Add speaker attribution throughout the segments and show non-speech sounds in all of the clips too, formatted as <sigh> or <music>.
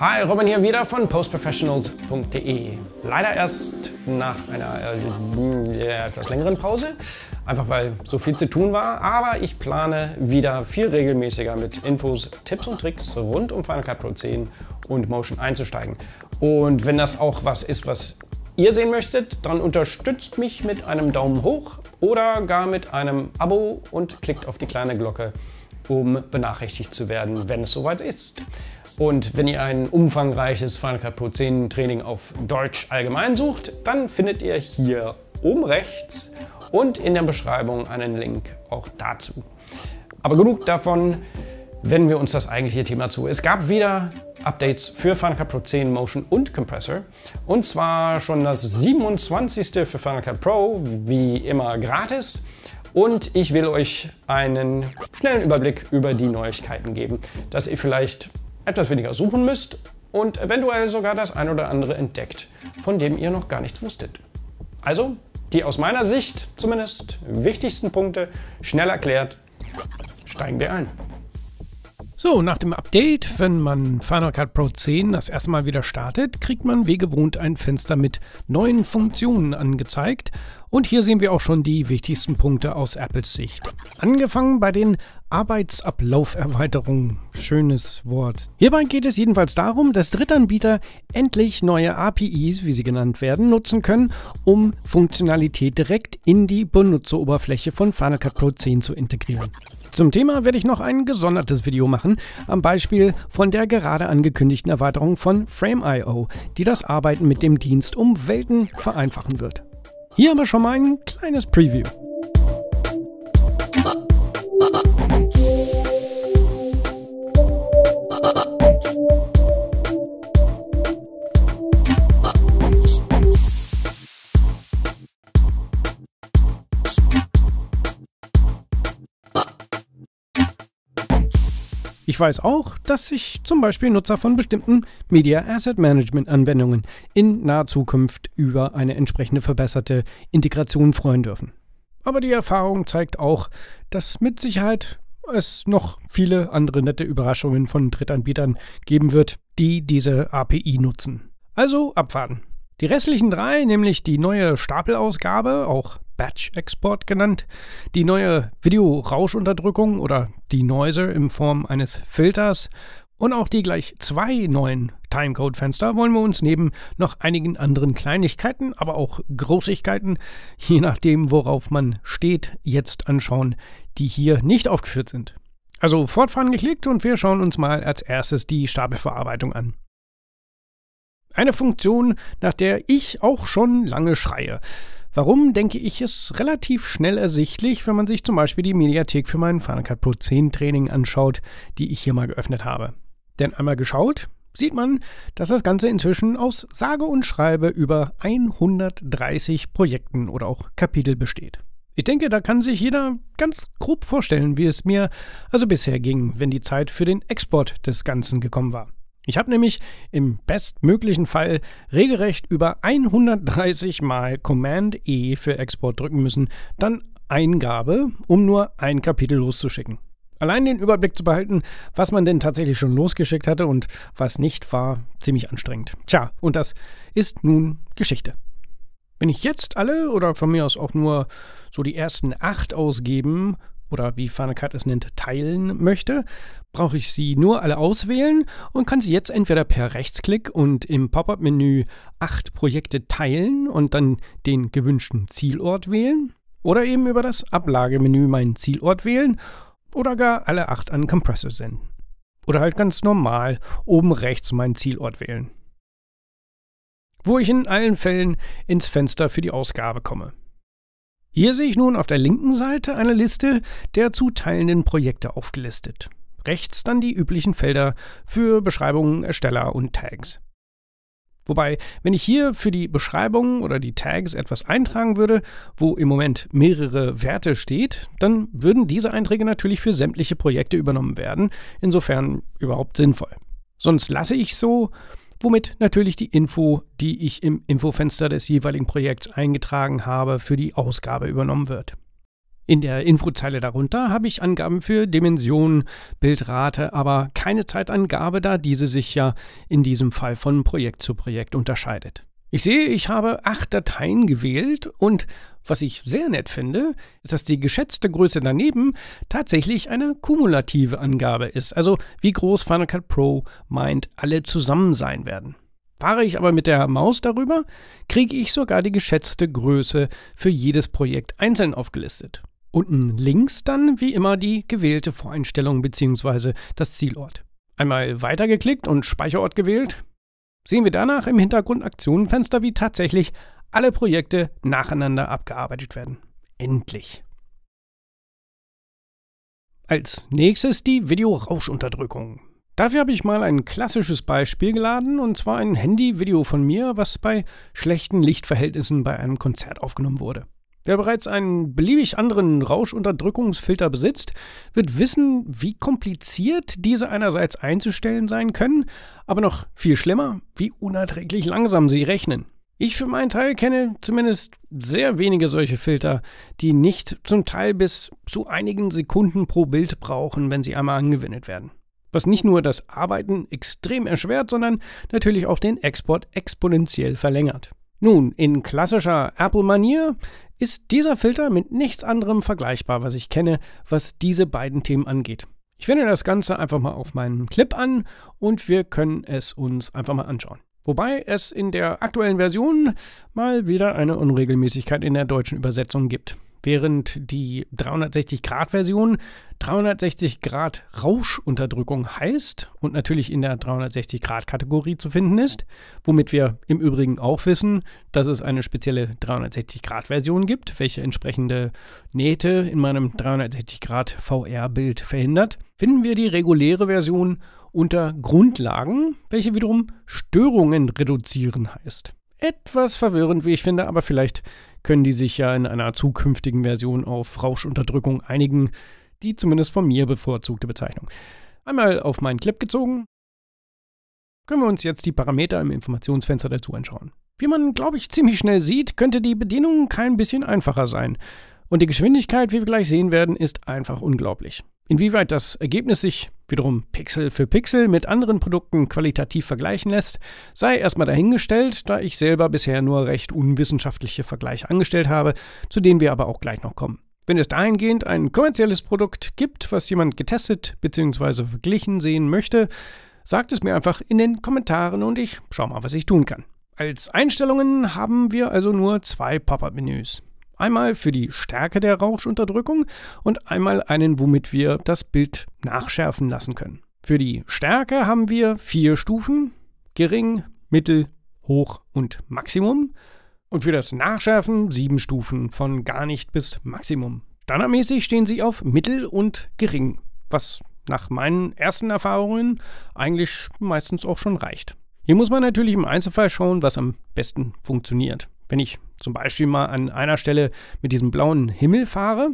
Speaker 1: Hi, Robin hier wieder von postprofessionals.de. Leider erst nach einer äh, etwas längeren Pause, einfach weil so viel zu tun war. Aber ich plane wieder viel regelmäßiger mit Infos, Tipps und Tricks rund um Final Cut Pro 10 und Motion einzusteigen. Und wenn das auch was ist, was ihr sehen möchtet, dann unterstützt mich mit einem Daumen hoch oder gar mit einem Abo und klickt auf die kleine Glocke, um benachrichtigt zu werden, wenn es soweit ist. Und wenn ihr ein umfangreiches Final Cut Pro 10 Training auf Deutsch allgemein sucht, dann findet ihr hier oben rechts und in der Beschreibung einen Link auch dazu. Aber genug davon, wenden wir uns das eigentliche Thema zu. Es gab wieder Updates für Final Cut Pro 10 Motion und Compressor. Und zwar schon das 27. für Final Cut Pro, wie immer gratis. Und ich will euch einen schnellen Überblick über die Neuigkeiten geben, dass ihr vielleicht etwas weniger suchen müsst und eventuell sogar das ein oder andere entdeckt, von dem ihr noch gar nichts wusstet. Also, die aus meiner Sicht zumindest wichtigsten Punkte schnell erklärt, steigen wir ein. So, nach dem Update, wenn man Final Cut Pro 10 das erste Mal wieder startet, kriegt man wie gewohnt ein Fenster mit neuen Funktionen angezeigt und hier sehen wir auch schon die wichtigsten Punkte aus Apples Sicht. Angefangen bei den Arbeitsablauferweiterungen. Schönes Wort. Hierbei geht es jedenfalls darum, dass Drittanbieter endlich neue APIs, wie sie genannt werden, nutzen können, um Funktionalität direkt in die Benutzeroberfläche von Final Cut Pro 10 zu integrieren. Zum Thema werde ich noch ein gesondertes Video machen, am Beispiel von der gerade angekündigten Erweiterung von Frame.io, die das Arbeiten mit dem Dienst um Welten vereinfachen wird. Hier haben wir schon mal ein kleines Preview. Ich weiß auch, dass sich zum Beispiel Nutzer von bestimmten Media Asset Management Anwendungen in naher Zukunft über eine entsprechende verbesserte Integration freuen dürfen. Aber die Erfahrung zeigt auch, dass mit Sicherheit es noch viele andere nette Überraschungen von Drittanbietern geben wird, die diese API nutzen. Also abwarten. Die restlichen drei, nämlich die neue Stapelausgabe, auch Batch-Export genannt. Die neue Videorauschunterdrückung oder Denoiser in Form eines Filters und auch die gleich zwei neuen Timecode-Fenster wollen wir uns neben noch einigen anderen Kleinigkeiten, aber auch Großigkeiten, je nachdem worauf man steht, jetzt anschauen, die hier nicht aufgeführt sind. Also fortfahren geklickt und wir schauen uns mal als erstes die Stapelverarbeitung an. Eine Funktion, nach der ich auch schon lange schreie. Warum, denke ich, ist relativ schnell ersichtlich, wenn man sich zum Beispiel die Mediathek für mein Final Cut Pro 10 Training anschaut, die ich hier mal geöffnet habe. Denn einmal geschaut, sieht man, dass das Ganze inzwischen aus sage und schreibe über 130 Projekten oder auch Kapitel besteht. Ich denke, da kann sich jeder ganz grob vorstellen, wie es mir also bisher ging, wenn die Zeit für den Export des Ganzen gekommen war. Ich habe nämlich im bestmöglichen Fall regelrecht über 130 Mal Command E für Export drücken müssen, dann Eingabe, um nur ein Kapitel loszuschicken. Allein den Überblick zu behalten, was man denn tatsächlich schon losgeschickt hatte und was nicht, war ziemlich anstrengend. Tja, und das ist nun Geschichte. Wenn ich jetzt alle oder von mir aus auch nur so die ersten acht ausgeben oder wie Fanekat es nennt, teilen möchte, brauche ich sie nur alle auswählen und kann sie jetzt entweder per Rechtsklick und im Pop-up-Menü acht Projekte teilen und dann den gewünschten Zielort wählen oder eben über das Ablagemenü meinen Zielort wählen oder gar alle acht an Compressor senden. Oder halt ganz normal oben rechts meinen Zielort wählen. Wo ich in allen Fällen ins Fenster für die Ausgabe komme. Hier sehe ich nun auf der linken Seite eine Liste der zu teilenden Projekte aufgelistet. Rechts dann die üblichen Felder für Beschreibungen, Ersteller und Tags. Wobei, wenn ich hier für die Beschreibungen oder die Tags etwas eintragen würde, wo im Moment mehrere Werte steht, dann würden diese Einträge natürlich für sämtliche Projekte übernommen werden, insofern überhaupt sinnvoll. Sonst lasse ich so womit natürlich die Info, die ich im Infofenster des jeweiligen Projekts eingetragen habe, für die Ausgabe übernommen wird. In der Infozeile darunter habe ich Angaben für Dimensionen, Bildrate, aber keine Zeitangabe, da diese sich ja in diesem Fall von Projekt zu Projekt unterscheidet. Ich sehe, ich habe acht Dateien gewählt und was ich sehr nett finde, ist, dass die geschätzte Größe daneben tatsächlich eine kumulative Angabe ist, also wie groß Final Cut Pro meint, alle zusammen sein werden. Fahre ich aber mit der Maus darüber, kriege ich sogar die geschätzte Größe für jedes Projekt einzeln aufgelistet. Unten links dann wie immer die gewählte Voreinstellung bzw. das Zielort. Einmal weitergeklickt und Speicherort gewählt, sehen wir danach im Hintergrund Aktionenfenster, wie tatsächlich alle Projekte nacheinander abgearbeitet werden. Endlich. Als nächstes die Videorauschunterdrückung. Dafür habe ich mal ein klassisches Beispiel geladen, und zwar ein Handy-Video von mir, was bei schlechten Lichtverhältnissen bei einem Konzert aufgenommen wurde. Wer bereits einen beliebig anderen Rauschunterdrückungsfilter besitzt, wird wissen, wie kompliziert diese einerseits einzustellen sein können, aber noch viel schlimmer, wie unerträglich langsam sie rechnen. Ich für meinen Teil kenne zumindest sehr wenige solche Filter, die nicht zum Teil bis zu einigen Sekunden pro Bild brauchen, wenn sie einmal angewendet werden. Was nicht nur das Arbeiten extrem erschwert, sondern natürlich auch den Export exponentiell verlängert. Nun, in klassischer Apple-Manier ist dieser Filter mit nichts anderem vergleichbar, was ich kenne, was diese beiden Themen angeht. Ich wende das Ganze einfach mal auf meinen Clip an und wir können es uns einfach mal anschauen. Wobei es in der aktuellen Version mal wieder eine Unregelmäßigkeit in der deutschen Übersetzung gibt. Während die 360-Grad-Version 360-Grad-Rauschunterdrückung heißt und natürlich in der 360-Grad-Kategorie zu finden ist, womit wir im Übrigen auch wissen, dass es eine spezielle 360-Grad-Version gibt, welche entsprechende Nähte in meinem 360-Grad-VR-Bild verhindert, finden wir die reguläre Version unter Grundlagen, welche wiederum Störungen reduzieren heißt. Etwas verwirrend, wie ich finde, aber vielleicht können die sich ja in einer zukünftigen Version auf Rauschunterdrückung einigen, die zumindest von mir bevorzugte Bezeichnung. Einmal auf meinen Clip gezogen, können wir uns jetzt die Parameter im Informationsfenster dazu anschauen. Wie man, glaube ich, ziemlich schnell sieht, könnte die Bedienung kein bisschen einfacher sein. Und die Geschwindigkeit, wie wir gleich sehen werden, ist einfach unglaublich. Inwieweit das Ergebnis sich wiederum Pixel für Pixel mit anderen Produkten qualitativ vergleichen lässt, sei erstmal dahingestellt, da ich selber bisher nur recht unwissenschaftliche Vergleiche angestellt habe, zu denen wir aber auch gleich noch kommen. Wenn es dahingehend ein kommerzielles Produkt gibt, was jemand getestet bzw. verglichen sehen möchte, sagt es mir einfach in den Kommentaren und ich schau mal, was ich tun kann. Als Einstellungen haben wir also nur zwei Pop-up-Menüs. Einmal für die Stärke der Rauschunterdrückung und einmal einen, womit wir das Bild nachschärfen lassen können. Für die Stärke haben wir vier Stufen, gering, mittel, hoch und Maximum. Und für das Nachschärfen sieben Stufen von gar nicht bis Maximum. Standardmäßig stehen sie auf mittel und gering, was nach meinen ersten Erfahrungen eigentlich meistens auch schon reicht. Hier muss man natürlich im Einzelfall schauen, was am besten funktioniert. Wenn ich zum Beispiel mal an einer Stelle mit diesem blauen Himmel fahre,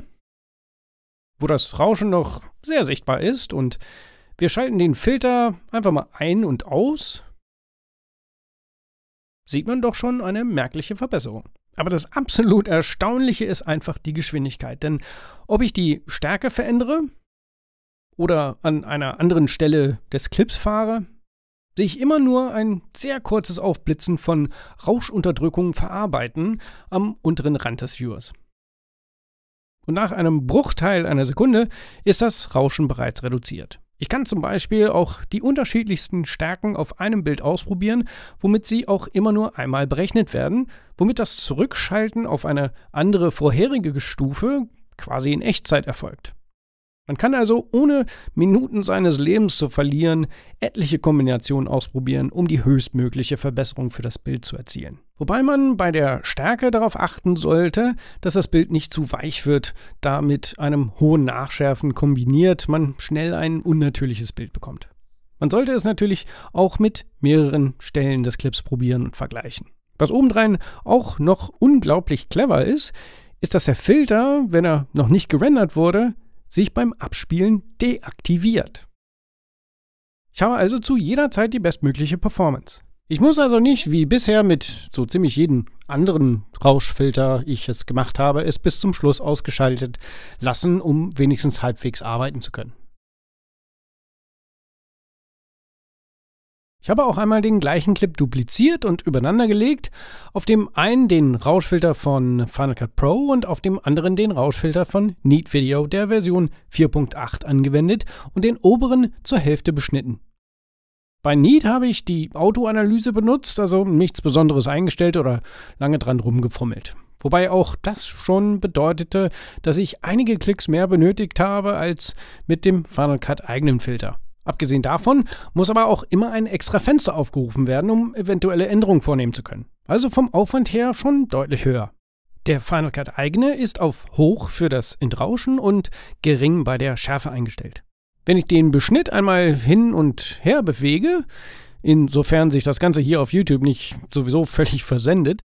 Speaker 1: wo das Rauschen noch sehr sichtbar ist und wir schalten den Filter einfach mal ein und aus, sieht man doch schon eine merkliche Verbesserung. Aber das absolut Erstaunliche ist einfach die Geschwindigkeit, denn ob ich die Stärke verändere oder an einer anderen Stelle des Clips fahre, sehe ich immer nur ein sehr kurzes Aufblitzen von Rauschunterdrückung verarbeiten am unteren Rand des Viewers. Und nach einem Bruchteil einer Sekunde ist das Rauschen bereits reduziert. Ich kann zum Beispiel auch die unterschiedlichsten Stärken auf einem Bild ausprobieren, womit sie auch immer nur einmal berechnet werden, womit das Zurückschalten auf eine andere vorherige Stufe quasi in Echtzeit erfolgt. Man kann also ohne Minuten seines Lebens zu verlieren etliche Kombinationen ausprobieren, um die höchstmögliche Verbesserung für das Bild zu erzielen. Wobei man bei der Stärke darauf achten sollte, dass das Bild nicht zu weich wird, da mit einem hohen Nachschärfen kombiniert man schnell ein unnatürliches Bild bekommt. Man sollte es natürlich auch mit mehreren Stellen des Clips probieren und vergleichen. Was obendrein auch noch unglaublich clever ist, ist, dass der Filter, wenn er noch nicht gerendert wurde, sich beim Abspielen deaktiviert. Ich habe also zu jeder Zeit die bestmögliche Performance. Ich muss also nicht, wie bisher mit so ziemlich jedem anderen Rauschfilter ich es gemacht habe, es bis zum Schluss ausgeschaltet lassen, um wenigstens halbwegs arbeiten zu können. Ich habe auch einmal den gleichen Clip dupliziert und übereinander gelegt, auf dem einen den Rauschfilter von Final Cut Pro und auf dem anderen den Rauschfilter von Neat Video der Version 4.8 angewendet und den oberen zur Hälfte beschnitten. Bei Neat habe ich die Autoanalyse benutzt, also nichts Besonderes eingestellt oder lange dran rumgefummelt. Wobei auch das schon bedeutete, dass ich einige Klicks mehr benötigt habe als mit dem Final Cut eigenen Filter. Abgesehen davon muss aber auch immer ein extra Fenster aufgerufen werden, um eventuelle Änderungen vornehmen zu können. Also vom Aufwand her schon deutlich höher. Der Final Cut eigene ist auf hoch für das Entrauschen und gering bei der Schärfe eingestellt. Wenn ich den Beschnitt einmal hin und her bewege, insofern sich das Ganze hier auf YouTube nicht sowieso völlig versendet,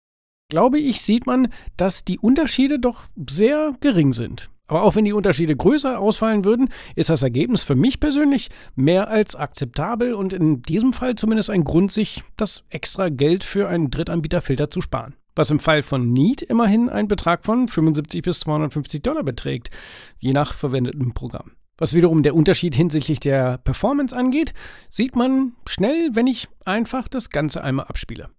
Speaker 1: glaube ich, sieht man, dass die Unterschiede doch sehr gering sind. Aber auch wenn die Unterschiede größer ausfallen würden, ist das Ergebnis für mich persönlich mehr als akzeptabel und in diesem Fall zumindest ein Grund, sich das extra Geld für einen Drittanbieterfilter zu sparen. Was im Fall von Need immerhin einen Betrag von 75 bis 250 Dollar beträgt, je nach verwendetem Programm. Was wiederum der Unterschied hinsichtlich der Performance angeht, sieht man schnell, wenn ich einfach das Ganze einmal abspiele.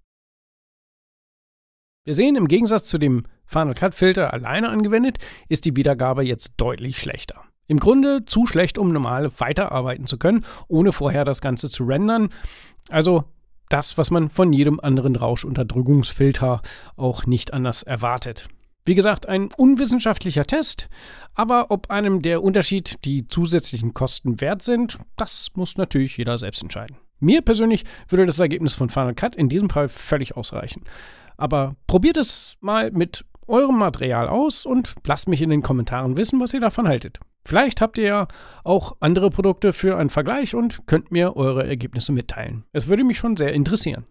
Speaker 1: Wir sehen, im Gegensatz zu dem Final Cut Filter alleine angewendet, ist die Wiedergabe jetzt deutlich schlechter. Im Grunde zu schlecht, um normal weiterarbeiten zu können, ohne vorher das Ganze zu rendern. Also das, was man von jedem anderen Rauschunterdrückungsfilter auch nicht anders erwartet. Wie gesagt, ein unwissenschaftlicher Test, aber ob einem der Unterschied die zusätzlichen Kosten wert sind, das muss natürlich jeder selbst entscheiden. Mir persönlich würde das Ergebnis von Final Cut in diesem Fall völlig ausreichen. Aber probiert es mal mit eurem Material aus und lasst mich in den Kommentaren wissen, was ihr davon haltet. Vielleicht habt ihr ja auch andere Produkte für einen Vergleich und könnt mir eure Ergebnisse mitteilen. Es würde mich schon sehr interessieren.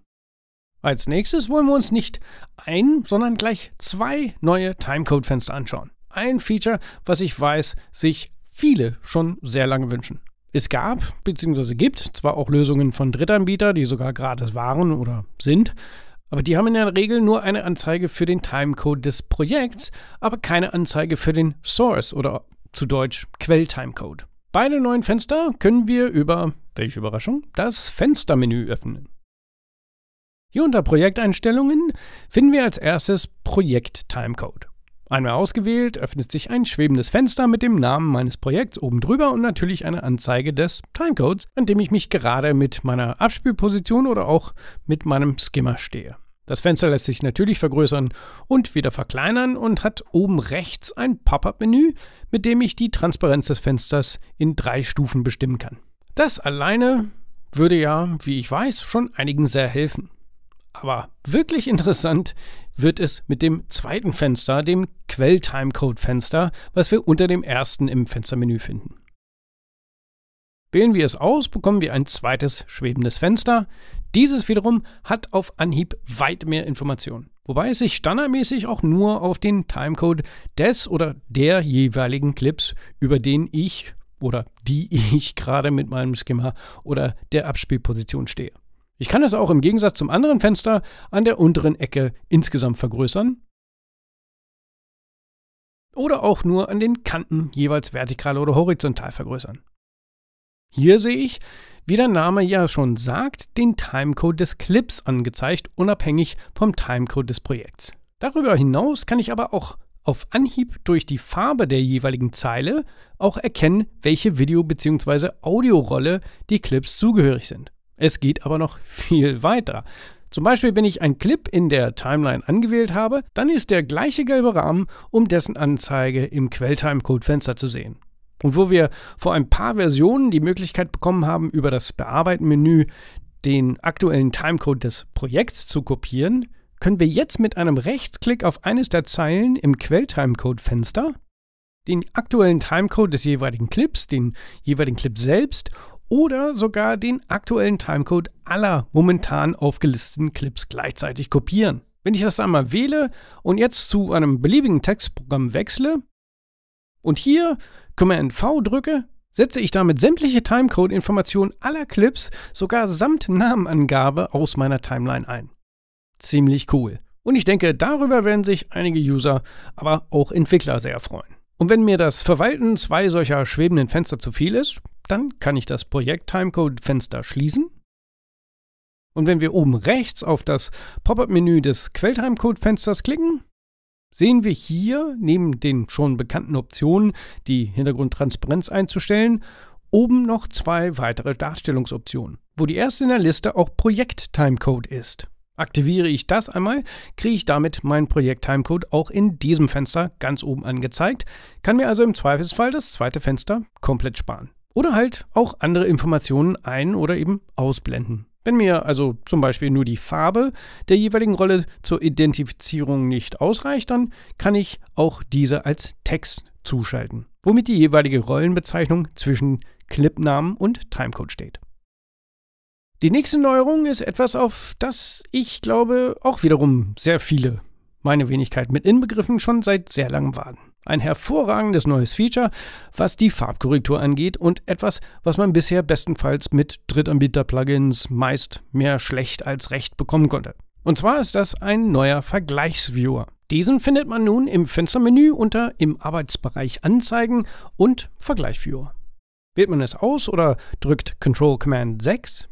Speaker 1: Als nächstes wollen wir uns nicht ein, sondern gleich zwei neue Timecode-Fenster anschauen. Ein Feature, was ich weiß, sich viele schon sehr lange wünschen. Es gab bzw. gibt zwar auch Lösungen von Drittanbietern, die sogar gratis waren oder sind, aber die haben in der Regel nur eine Anzeige für den Timecode des Projekts, aber keine Anzeige für den Source oder zu Deutsch Quelltimecode. Beide neuen Fenster können wir über, welche Überraschung, das Fenstermenü öffnen. Hier unter Projekteinstellungen finden wir als erstes Projekt Timecode. Einmal ausgewählt, öffnet sich ein schwebendes Fenster mit dem Namen meines Projekts oben drüber und natürlich eine Anzeige des Timecodes, an dem ich mich gerade mit meiner Abspielposition oder auch mit meinem Skimmer stehe. Das Fenster lässt sich natürlich vergrößern und wieder verkleinern und hat oben rechts ein Pop-up-Menü, mit dem ich die Transparenz des Fensters in drei Stufen bestimmen kann. Das alleine würde ja, wie ich weiß, schon einigen sehr helfen. Aber wirklich interessant wird es mit dem zweiten Fenster, dem Quell-Timecode-Fenster, was wir unter dem ersten im Fenstermenü finden. Wählen wir es aus, bekommen wir ein zweites schwebendes Fenster. Dieses wiederum hat auf Anhieb weit mehr Informationen, wobei es sich standardmäßig auch nur auf den Timecode des oder der jeweiligen Clips, über den ich oder die <laughs> ich gerade mit meinem Skimmer oder der Abspielposition stehe. Ich kann es auch im Gegensatz zum anderen Fenster an der unteren Ecke insgesamt vergrößern oder auch nur an den Kanten jeweils vertikal oder horizontal vergrößern. Hier sehe ich, wie der Name ja schon sagt, den Timecode des Clips angezeigt, unabhängig vom Timecode des Projekts. Darüber hinaus kann ich aber auch auf Anhieb durch die Farbe der jeweiligen Zeile auch erkennen, welche Video- bzw. Audiorolle die Clips zugehörig sind. Es geht aber noch viel weiter. Zum Beispiel, wenn ich einen Clip in der Timeline angewählt habe, dann ist der gleiche gelbe Rahmen, um dessen Anzeige im quelltime fenster zu sehen. Und wo wir vor ein paar Versionen die Möglichkeit bekommen haben, über das Bearbeiten-Menü den aktuellen Timecode des Projekts zu kopieren, können wir jetzt mit einem Rechtsklick auf eines der Zeilen im Quelltimecode-Fenster den aktuellen Timecode des jeweiligen Clips, den jeweiligen Clip selbst oder sogar den aktuellen Timecode aller momentan aufgelisteten Clips gleichzeitig kopieren. Wenn ich das einmal wähle und jetzt zu einem beliebigen Textprogramm wechsle und hier Command V drücke, setze ich damit sämtliche Timecode-Informationen aller Clips sogar samt Namenangabe aus meiner Timeline ein. Ziemlich cool. Und ich denke, darüber werden sich einige User, aber auch Entwickler sehr freuen. Und wenn mir das Verwalten zwei solcher schwebenden Fenster zu viel ist, dann kann ich das Projekt Timecode-Fenster schließen. Und wenn wir oben rechts auf das Pop-up-Menü des quell timecode fensters klicken, sehen wir hier neben den schon bekannten Optionen, die Hintergrundtransparenz einzustellen, oben noch zwei weitere Darstellungsoptionen, wo die erste in der Liste auch Projekt-Timecode ist. Aktiviere ich das einmal, kriege ich damit meinen Projekt-Timecode auch in diesem Fenster ganz oben angezeigt, kann mir also im Zweifelsfall das zweite Fenster komplett sparen. Oder halt auch andere Informationen ein- oder eben ausblenden. Wenn mir also zum Beispiel nur die Farbe der jeweiligen Rolle zur Identifizierung nicht ausreicht, dann kann ich auch diese als Text zuschalten, womit die jeweilige Rollenbezeichnung zwischen Clipnamen und Timecode steht. Die nächste Neuerung ist etwas, auf das ich glaube auch wiederum sehr viele, meine Wenigkeit mit inbegriffen, schon seit sehr langem warten. Ein hervorragendes neues Feature, was die Farbkorrektur angeht und etwas, was man bisher bestenfalls mit Drittanbieter-Plugins meist mehr schlecht als recht bekommen konnte. Und zwar ist das ein neuer Vergleichsviewer. Diesen findet man nun im Fenstermenü unter im Arbeitsbereich Anzeigen und Vergleichviewer. Wählt man es aus oder drückt Ctrl Command 6,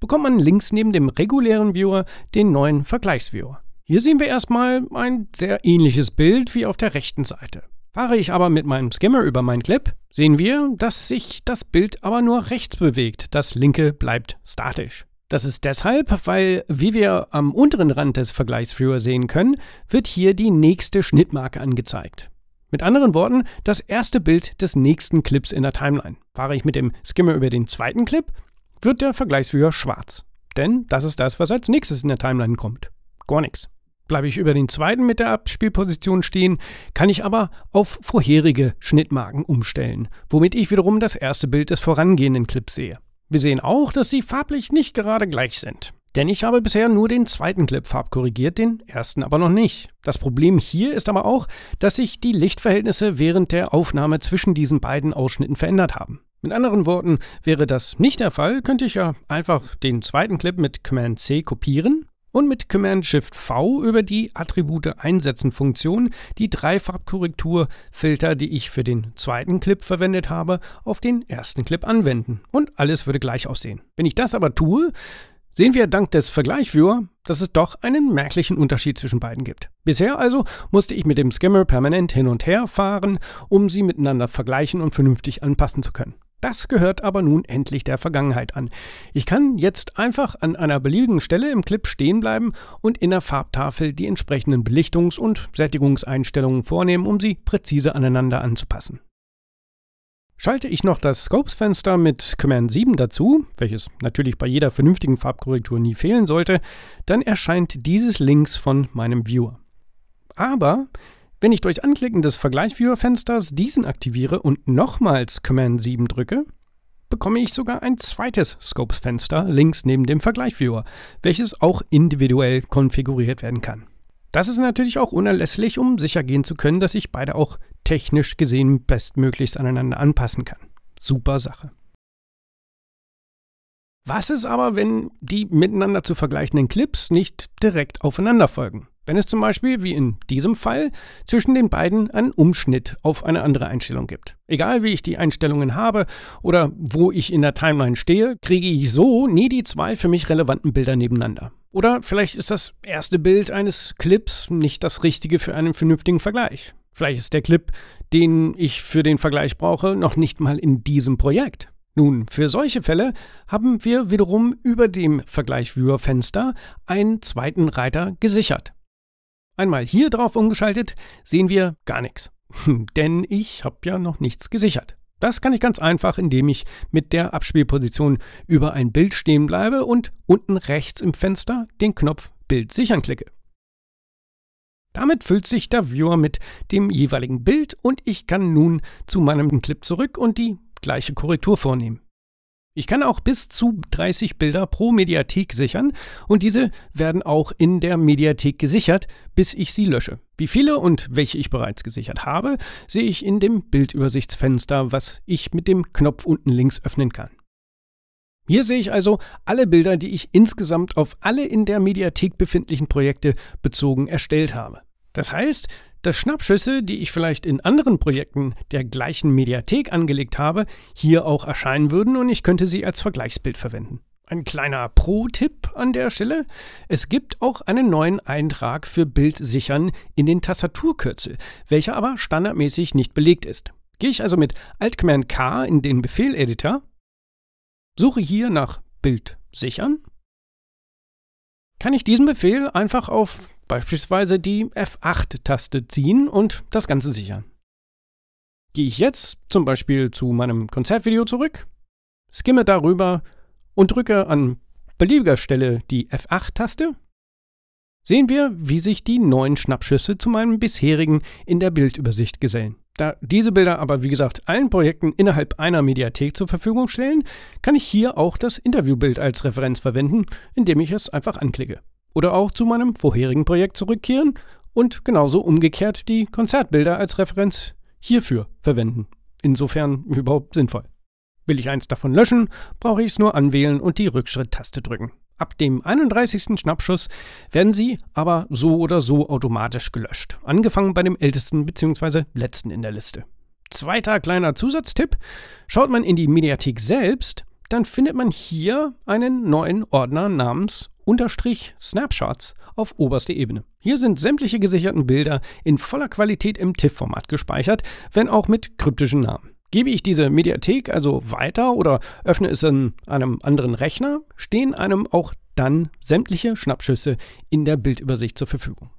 Speaker 1: bekommt man links neben dem regulären Viewer den neuen Vergleichsviewer. Hier sehen wir erstmal ein sehr ähnliches Bild wie auf der rechten Seite. Fahre ich aber mit meinem Skimmer über meinen Clip, sehen wir, dass sich das Bild aber nur rechts bewegt, das linke bleibt statisch. Das ist deshalb, weil, wie wir am unteren Rand des Vergleichsviewer sehen können, wird hier die nächste Schnittmarke angezeigt. Mit anderen Worten, das erste Bild des nächsten Clips in der Timeline. Fahre ich mit dem Skimmer über den zweiten Clip, wird der Vergleichsviewer schwarz. Denn das ist das, was als nächstes in der Timeline kommt. Gar nichts. Bleibe ich über den zweiten mit der Abspielposition stehen, kann ich aber auf vorherige Schnittmarken umstellen, womit ich wiederum das erste Bild des vorangehenden Clips sehe. Wir sehen auch, dass sie farblich nicht gerade gleich sind. Denn ich habe bisher nur den zweiten Clip farbkorrigiert, den ersten aber noch nicht. Das Problem hier ist aber auch, dass sich die Lichtverhältnisse während der Aufnahme zwischen diesen beiden Ausschnitten verändert haben. Mit anderen Worten, wäre das nicht der Fall, könnte ich ja einfach den zweiten Clip mit Command C kopieren und mit Command Shift V über die Attribute einsetzen Funktion die Dreifarbkorrekturfilter, die ich für den zweiten Clip verwendet habe, auf den ersten Clip anwenden und alles würde gleich aussehen. Wenn ich das aber tue, sehen wir dank des Vergleich-Viewer, dass es doch einen merklichen Unterschied zwischen beiden gibt. Bisher also musste ich mit dem Skimmer permanent hin und her fahren, um sie miteinander vergleichen und vernünftig anpassen zu können. Das gehört aber nun endlich der Vergangenheit an. Ich kann jetzt einfach an einer beliebigen Stelle im Clip stehen bleiben und in der Farbtafel die entsprechenden Belichtungs- und Sättigungseinstellungen vornehmen, um sie präzise aneinander anzupassen. Schalte ich noch das Scopes-Fenster mit Command 7 dazu, welches natürlich bei jeder vernünftigen Farbkorrektur nie fehlen sollte, dann erscheint dieses links von meinem Viewer. Aber wenn ich durch Anklicken des vergleichviewer fensters diesen aktiviere und nochmals Command 7 drücke, bekomme ich sogar ein zweites Scopes-Fenster links neben dem Vergleichviewer, welches auch individuell konfiguriert werden kann. Das ist natürlich auch unerlässlich, um sicher gehen zu können, dass ich beide auch technisch gesehen bestmöglichst aneinander anpassen kann. Super Sache. Was ist aber, wenn die miteinander zu vergleichenden Clips nicht direkt aufeinander folgen? wenn es zum Beispiel, wie in diesem Fall, zwischen den beiden einen Umschnitt auf eine andere Einstellung gibt. Egal wie ich die Einstellungen habe oder wo ich in der Timeline stehe, kriege ich so nie die zwei für mich relevanten Bilder nebeneinander. Oder vielleicht ist das erste Bild eines Clips nicht das richtige für einen vernünftigen Vergleich. Vielleicht ist der Clip, den ich für den Vergleich brauche, noch nicht mal in diesem Projekt. Nun, für solche Fälle haben wir wiederum über dem Vergleich-Viewer-Fenster einen zweiten Reiter gesichert. Einmal hier drauf umgeschaltet, sehen wir gar nichts. <laughs> Denn ich habe ja noch nichts gesichert. Das kann ich ganz einfach, indem ich mit der Abspielposition über ein Bild stehen bleibe und unten rechts im Fenster den Knopf Bild sichern klicke. Damit füllt sich der Viewer mit dem jeweiligen Bild und ich kann nun zu meinem Clip zurück und die gleiche Korrektur vornehmen. Ich kann auch bis zu 30 Bilder pro Mediathek sichern und diese werden auch in der Mediathek gesichert, bis ich sie lösche. Wie viele und welche ich bereits gesichert habe, sehe ich in dem Bildübersichtsfenster, was ich mit dem Knopf unten links öffnen kann. Hier sehe ich also alle Bilder, die ich insgesamt auf alle in der Mediathek befindlichen Projekte bezogen erstellt habe. Das heißt, dass Schnappschüsse, die ich vielleicht in anderen Projekten der gleichen Mediathek angelegt habe, hier auch erscheinen würden und ich könnte sie als Vergleichsbild verwenden. Ein kleiner Pro-Tipp an der Stelle. Es gibt auch einen neuen Eintrag für Bildsichern in den Tastaturkürzel, welcher aber standardmäßig nicht belegt ist. Gehe ich also mit Alt-Command K in den Befehl-Editor, suche hier nach Bild sichern, kann ich diesen Befehl einfach auf beispielsweise die F8-Taste ziehen und das Ganze sichern. Gehe ich jetzt zum Beispiel zu meinem Konzertvideo zurück, skimme darüber und drücke an beliebiger Stelle die F8-Taste, sehen wir, wie sich die neuen Schnappschüsse zu meinem bisherigen in der Bildübersicht gesellen. Da diese Bilder aber, wie gesagt, allen Projekten innerhalb einer Mediathek zur Verfügung stellen, kann ich hier auch das Interviewbild als Referenz verwenden, indem ich es einfach anklicke oder auch zu meinem vorherigen Projekt zurückkehren und genauso umgekehrt die Konzertbilder als Referenz hierfür verwenden. Insofern überhaupt sinnvoll. Will ich eins davon löschen, brauche ich es nur anwählen und die Rückschritttaste drücken. Ab dem 31. Schnappschuss werden sie aber so oder so automatisch gelöscht, angefangen bei dem ältesten bzw. letzten in der Liste. Zweiter kleiner Zusatztipp, schaut man in die Mediathek selbst, dann findet man hier einen neuen Ordner namens unterstrich Snapshots auf oberste Ebene. Hier sind sämtliche gesicherten Bilder in voller Qualität im TIFF-Format gespeichert, wenn auch mit kryptischen Namen. Gebe ich diese Mediathek also weiter oder öffne es in einem anderen Rechner, stehen einem auch dann sämtliche Schnappschüsse in der Bildübersicht zur Verfügung.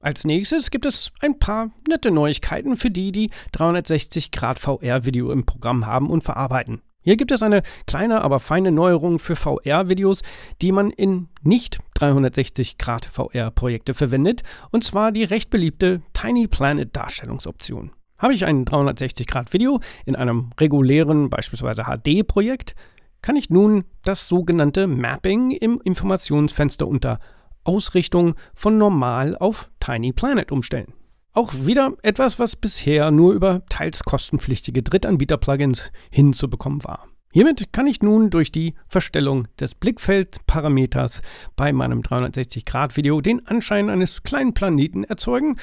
Speaker 1: Als nächstes gibt es ein paar nette Neuigkeiten für die, die 360 Grad VR Video im Programm haben und verarbeiten. Hier gibt es eine kleine, aber feine Neuerung für VR-Videos, die man in nicht 360-Grad VR-Projekte verwendet, und zwar die recht beliebte Tiny Planet Darstellungsoption. Habe ich ein 360-Grad-Video in einem regulären, beispielsweise HD-Projekt, kann ich nun das sogenannte Mapping im Informationsfenster unter Ausrichtung von Normal auf Tiny Planet umstellen. Auch wieder etwas, was bisher nur über teils kostenpflichtige Drittanbieter-Plugins hinzubekommen war. Hiermit kann ich nun durch die Verstellung des Blickfeldparameters bei meinem 360-Grad-Video den Anschein eines kleinen Planeten erzeugen,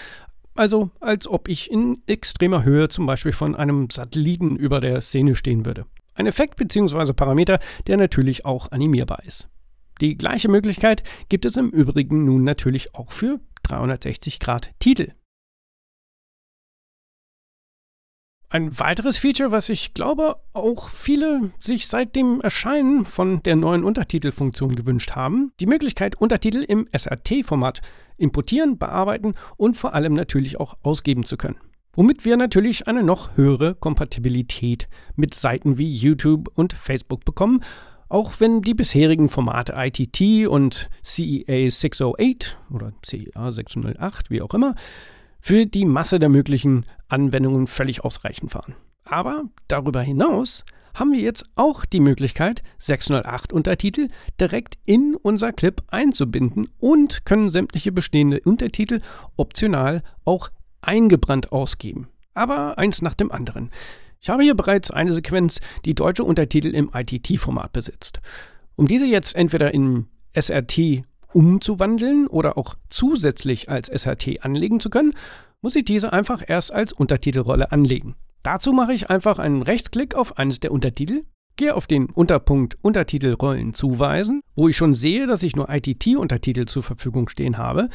Speaker 1: also als ob ich in extremer Höhe zum Beispiel von einem Satelliten über der Szene stehen würde. Ein Effekt bzw. Parameter, der natürlich auch animierbar ist. Die gleiche Möglichkeit gibt es im Übrigen nun natürlich auch für 360-Grad-Titel. Ein weiteres Feature, was ich glaube auch viele sich seit dem Erscheinen von der neuen Untertitelfunktion gewünscht haben, die Möglichkeit, Untertitel im SRT-Format importieren, bearbeiten und vor allem natürlich auch ausgeben zu können. Womit wir natürlich eine noch höhere Kompatibilität mit Seiten wie YouTube und Facebook bekommen, auch wenn die bisherigen Formate ITT und CEA 608 oder CEA 608, wie auch immer, für die Masse der möglichen Anwendungen völlig ausreichend waren. Aber darüber hinaus haben wir jetzt auch die Möglichkeit, 608 Untertitel direkt in unser Clip einzubinden und können sämtliche bestehende Untertitel optional auch eingebrannt ausgeben. Aber eins nach dem anderen. Ich habe hier bereits eine Sequenz, die deutsche Untertitel im ITT-Format besitzt. Um diese jetzt entweder im SRT umzuwandeln oder auch zusätzlich als SRT anlegen zu können, muss ich diese einfach erst als Untertitelrolle anlegen. Dazu mache ich einfach einen Rechtsklick auf eines der Untertitel, gehe auf den Unterpunkt Untertitelrollen zuweisen, wo ich schon sehe, dass ich nur ITT-Untertitel zur Verfügung stehen habe,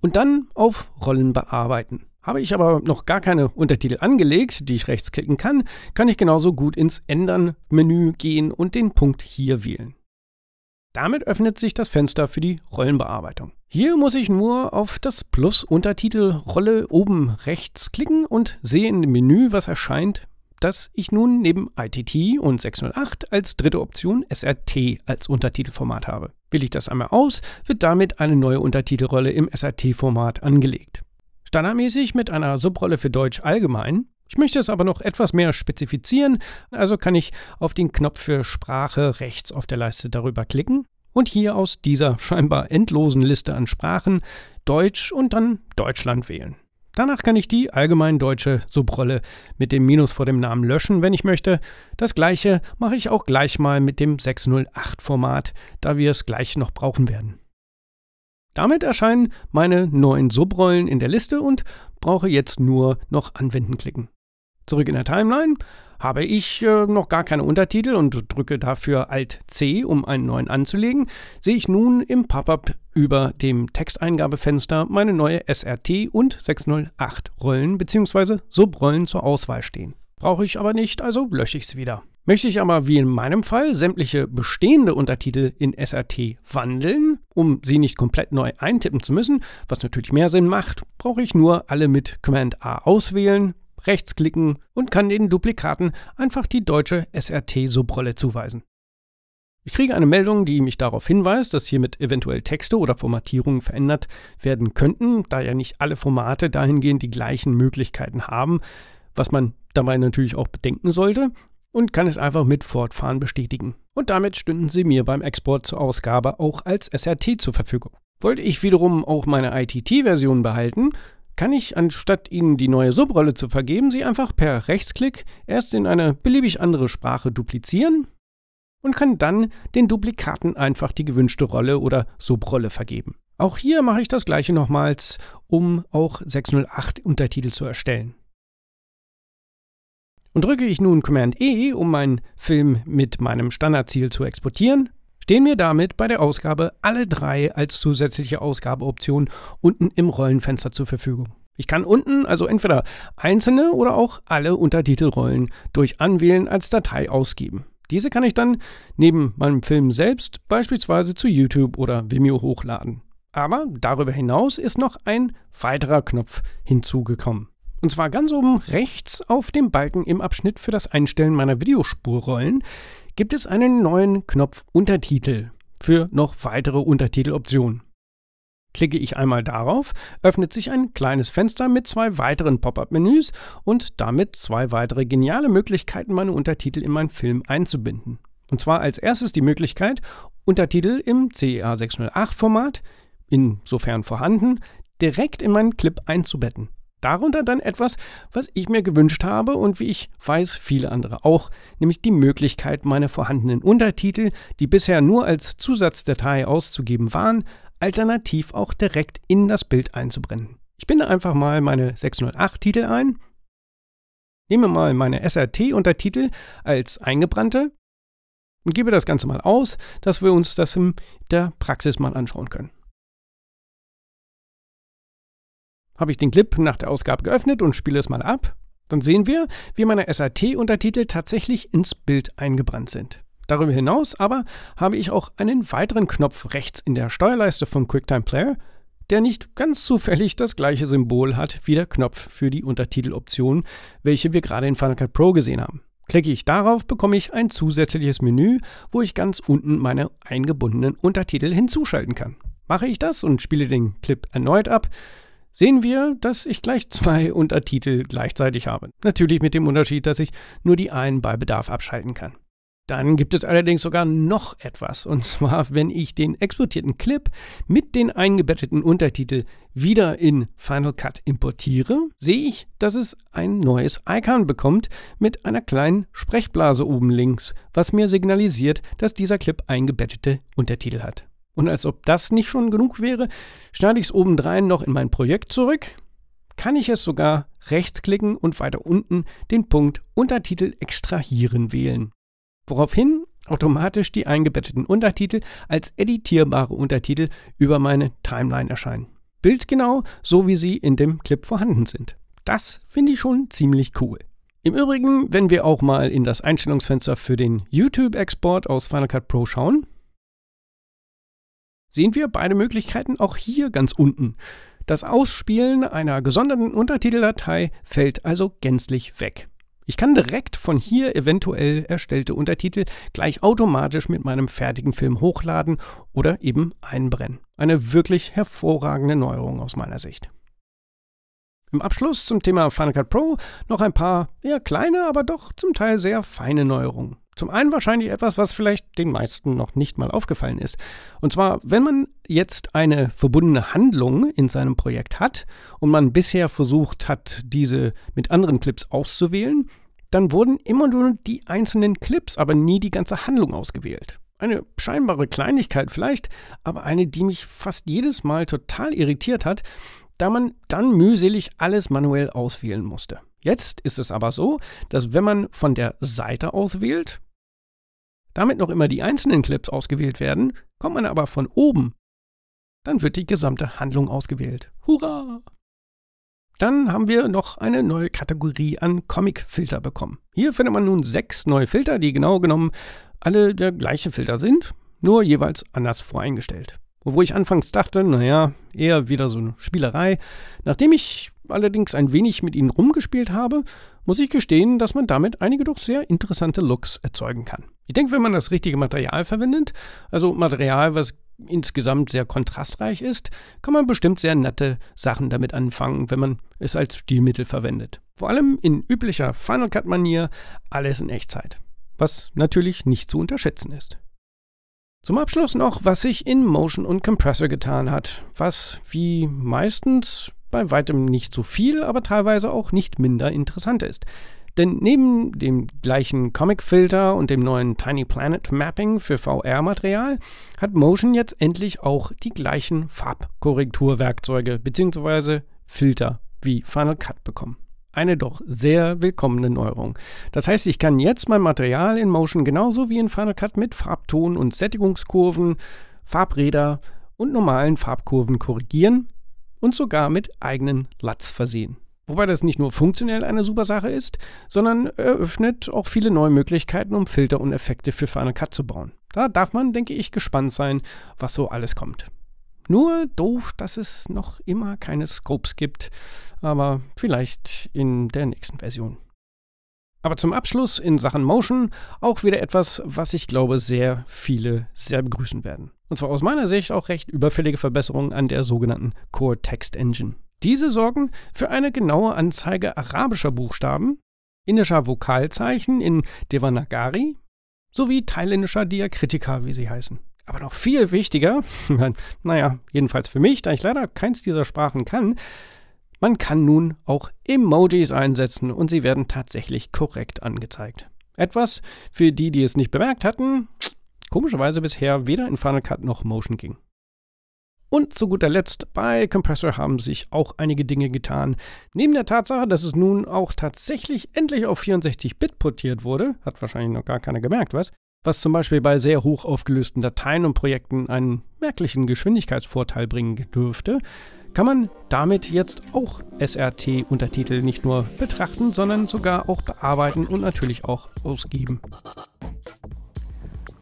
Speaker 1: und dann auf Rollen bearbeiten. Habe ich aber noch gar keine Untertitel angelegt, die ich rechtsklicken kann, kann ich genauso gut ins Ändern-Menü gehen und den Punkt hier wählen. Damit öffnet sich das Fenster für die Rollenbearbeitung. Hier muss ich nur auf das Plus-Untertitel-Rolle oben rechts klicken und sehe in dem Menü, was erscheint, dass ich nun neben ITT und 608 als dritte Option SRT als Untertitelformat habe. Wähle ich das einmal aus, wird damit eine neue Untertitelrolle im SRT-Format angelegt. Standardmäßig mit einer Subrolle für Deutsch allgemein, ich möchte es aber noch etwas mehr spezifizieren, also kann ich auf den Knopf für Sprache rechts auf der Leiste darüber klicken und hier aus dieser scheinbar endlosen Liste an Sprachen Deutsch und dann Deutschland wählen. Danach kann ich die allgemein deutsche Subrolle mit dem Minus vor dem Namen löschen, wenn ich möchte. Das gleiche mache ich auch gleich mal mit dem 608 Format, da wir es gleich noch brauchen werden. Damit erscheinen meine neuen Subrollen in der Liste und brauche jetzt nur noch Anwenden klicken. Zurück in der Timeline habe ich äh, noch gar keine Untertitel und drücke dafür Alt C, um einen neuen anzulegen, sehe ich nun im Pop-up über dem Texteingabefenster meine neue SRT und 608 Rollen bzw. Subrollen zur Auswahl stehen. Brauche ich aber nicht, also lösche ich es wieder. Möchte ich aber wie in meinem Fall sämtliche bestehende Untertitel in SRT wandeln, um sie nicht komplett neu eintippen zu müssen, was natürlich mehr Sinn macht, brauche ich nur alle mit Command A auswählen, rechtsklicken und kann den Duplikaten einfach die deutsche SRT-Subrolle zuweisen. Ich kriege eine Meldung, die mich darauf hinweist, dass hiermit eventuell Texte oder Formatierungen verändert werden könnten, da ja nicht alle Formate dahingehend die gleichen Möglichkeiten haben, was man dabei natürlich auch bedenken sollte, und kann es einfach mit Fortfahren bestätigen. Und damit stünden sie mir beim Export zur Ausgabe auch als SRT zur Verfügung. Wollte ich wiederum auch meine ITT-Version behalten, kann ich, anstatt Ihnen die neue Subrolle zu vergeben, sie einfach per Rechtsklick erst in eine beliebig andere Sprache duplizieren und kann dann den Duplikaten einfach die gewünschte Rolle oder Subrolle vergeben. Auch hier mache ich das gleiche nochmals, um auch 608 Untertitel zu erstellen. Und drücke ich nun Command E, um meinen Film mit meinem Standardziel zu exportieren, stehen mir damit bei der Ausgabe alle drei als zusätzliche Ausgabeoptionen unten im Rollenfenster zur Verfügung. Ich kann unten also entweder einzelne oder auch alle Untertitelrollen durch Anwählen als Datei ausgeben. Diese kann ich dann neben meinem Film selbst beispielsweise zu YouTube oder Vimeo hochladen. Aber darüber hinaus ist noch ein weiterer Knopf hinzugekommen. Und zwar ganz oben rechts auf dem Balken im Abschnitt für das Einstellen meiner Videospurrollen gibt es einen neuen Knopf Untertitel für noch weitere Untertiteloptionen. Klicke ich einmal darauf, öffnet sich ein kleines Fenster mit zwei weiteren Pop-up-Menüs und damit zwei weitere geniale Möglichkeiten, meine Untertitel in meinen Film einzubinden. Und zwar als erstes die Möglichkeit, Untertitel im CEA 608-Format, insofern vorhanden, direkt in meinen Clip einzubetten. Darunter dann etwas, was ich mir gewünscht habe und wie ich weiß, viele andere auch, nämlich die Möglichkeit, meine vorhandenen Untertitel, die bisher nur als Zusatzdatei auszugeben waren, alternativ auch direkt in das Bild einzubrennen. Ich binde einfach mal meine 608 Titel ein, nehme mal meine SRT-Untertitel als eingebrannte und gebe das Ganze mal aus, dass wir uns das in der Praxis mal anschauen können. habe ich den Clip nach der Ausgabe geöffnet und spiele es mal ab. Dann sehen wir, wie meine SAT-Untertitel tatsächlich ins Bild eingebrannt sind. Darüber hinaus aber habe ich auch einen weiteren Knopf rechts in der Steuerleiste vom QuickTime Player, der nicht ganz zufällig das gleiche Symbol hat wie der Knopf für die Untertiteloption, welche wir gerade in Final Cut Pro gesehen haben. Klicke ich darauf, bekomme ich ein zusätzliches Menü, wo ich ganz unten meine eingebundenen Untertitel hinzuschalten kann. Mache ich das und spiele den Clip erneut ab, sehen wir, dass ich gleich zwei <laughs> Untertitel gleichzeitig habe. Natürlich mit dem Unterschied, dass ich nur die einen bei Bedarf abschalten kann. Dann gibt es allerdings sogar noch etwas, und <laughs> zwar, wenn ich den exportierten Clip mit den eingebetteten Untertitel wieder in Final Cut importiere, sehe ich, dass es ein neues Icon bekommt mit einer kleinen Sprechblase oben links, was mir signalisiert, dass dieser Clip eingebettete Untertitel hat. Und als ob das nicht schon genug wäre, schneide ich es obendrein noch in mein Projekt zurück, kann ich es sogar rechtsklicken und weiter unten den Punkt Untertitel extrahieren wählen. Woraufhin automatisch die eingebetteten Untertitel als editierbare Untertitel über meine Timeline erscheinen. Bildgenau, so wie sie in dem Clip vorhanden sind. Das finde ich schon ziemlich cool. Im Übrigen, wenn wir auch mal in das Einstellungsfenster für den YouTube-Export aus Final Cut Pro schauen, sehen wir beide Möglichkeiten auch hier ganz unten. Das Ausspielen einer gesonderten Untertiteldatei fällt also gänzlich weg. Ich kann direkt von hier eventuell erstellte Untertitel gleich automatisch mit meinem fertigen Film hochladen oder eben einbrennen. Eine wirklich hervorragende Neuerung aus meiner Sicht. Im Abschluss zum Thema Final Cut Pro noch ein paar eher kleine, aber doch zum Teil sehr feine Neuerungen. Zum einen wahrscheinlich etwas, was vielleicht den meisten noch nicht mal aufgefallen ist. Und zwar, wenn man jetzt eine verbundene Handlung in seinem Projekt hat und man bisher versucht hat, diese mit anderen Clips auszuwählen, dann wurden immer nur die einzelnen Clips, aber nie die ganze Handlung ausgewählt. Eine scheinbare Kleinigkeit vielleicht, aber eine, die mich fast jedes Mal total irritiert hat, da man dann mühselig alles manuell auswählen musste. Jetzt ist es aber so, dass wenn man von der Seite auswählt, damit noch immer die einzelnen Clips ausgewählt werden, kommt man aber von oben. Dann wird die gesamte Handlung ausgewählt. Hurra! Dann haben wir noch eine neue Kategorie an Comic-Filter bekommen. Hier findet man nun sechs neue Filter, die genau genommen alle der gleiche Filter sind, nur jeweils anders voreingestellt. Obwohl ich anfangs dachte, naja, eher wieder so eine Spielerei. Nachdem ich allerdings ein wenig mit ihnen rumgespielt habe, muss ich gestehen, dass man damit einige doch sehr interessante Looks erzeugen kann. Ich denke, wenn man das richtige Material verwendet, also Material, was insgesamt sehr kontrastreich ist, kann man bestimmt sehr nette Sachen damit anfangen, wenn man es als Stilmittel verwendet. Vor allem in üblicher Final Cut-Manier, alles in Echtzeit. Was natürlich nicht zu unterschätzen ist. Zum Abschluss noch, was sich in Motion und Compressor getan hat, was wie meistens bei weitem nicht so viel, aber teilweise auch nicht minder interessant ist. Denn neben dem gleichen Comic-Filter und dem neuen Tiny Planet Mapping für VR-Material hat Motion jetzt endlich auch die gleichen Farbkorrekturwerkzeuge bzw. Filter wie Final Cut bekommen. Eine doch sehr willkommene Neuerung. Das heißt, ich kann jetzt mein Material in Motion genauso wie in Final Cut mit Farbton und Sättigungskurven, Farbräder und normalen Farbkurven korrigieren und sogar mit eigenen LUTs versehen. Wobei das nicht nur funktionell eine super Sache ist, sondern eröffnet auch viele neue Möglichkeiten, um Filter und Effekte für Final Cut zu bauen. Da darf man, denke ich, gespannt sein, was so alles kommt. Nur doof, dass es noch immer keine Scopes gibt, aber vielleicht in der nächsten Version. Aber zum Abschluss in Sachen Motion auch wieder etwas, was ich glaube, sehr viele sehr begrüßen werden. Und zwar aus meiner Sicht auch recht überfällige Verbesserungen an der sogenannten Core Text Engine. Diese sorgen für eine genaue Anzeige arabischer Buchstaben, indischer Vokalzeichen in Devanagari sowie thailändischer Diakritika, wie sie heißen. Aber noch viel wichtiger, <laughs> naja, jedenfalls für mich, da ich leider keins dieser Sprachen kann, man kann nun auch Emojis einsetzen und sie werden tatsächlich korrekt angezeigt. Etwas, für die, die es nicht bemerkt hatten, komischerweise bisher weder in Final Cut noch Motion ging. Und zu guter Letzt, bei Compressor haben sich auch einige Dinge getan. Neben der Tatsache, dass es nun auch tatsächlich endlich auf 64-Bit portiert wurde, hat wahrscheinlich noch gar keiner gemerkt, was, was zum Beispiel bei sehr hoch aufgelösten Dateien und Projekten einen merklichen Geschwindigkeitsvorteil bringen dürfte, kann man damit jetzt auch SRT-Untertitel nicht nur betrachten, sondern sogar auch bearbeiten und natürlich auch ausgeben.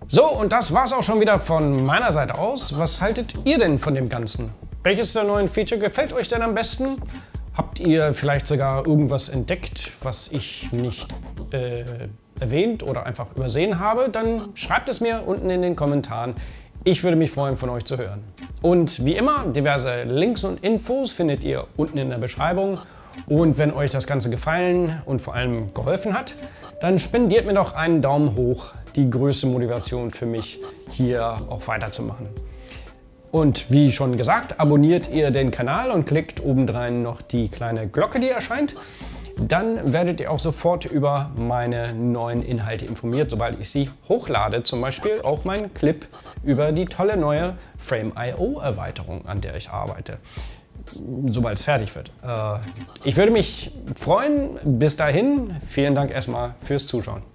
Speaker 1: So, und das war's auch schon wieder von meiner Seite aus. Was haltet ihr denn von dem Ganzen? Welches der neuen Feature gefällt euch denn am besten? Habt ihr vielleicht sogar irgendwas entdeckt, was ich nicht äh, erwähnt oder einfach übersehen habe? Dann schreibt es mir unten in den Kommentaren. Ich würde mich freuen, von euch zu hören. Und wie immer, diverse Links und Infos findet ihr unten in der Beschreibung. Und wenn euch das Ganze gefallen und vor allem geholfen hat, dann spendiert mir doch einen Daumen hoch. Die größte Motivation für mich, hier auch weiterzumachen. Und wie schon gesagt, abonniert ihr den Kanal und klickt obendrein noch die kleine Glocke, die erscheint dann werdet ihr auch sofort über meine neuen Inhalte informiert, sobald ich sie hochlade, zum Beispiel auch meinen Clip über die tolle neue Frame.io Erweiterung, an der ich arbeite sobald es fertig wird. Äh, ich würde mich freuen. Bis dahin, vielen Dank erstmal fürs Zuschauen.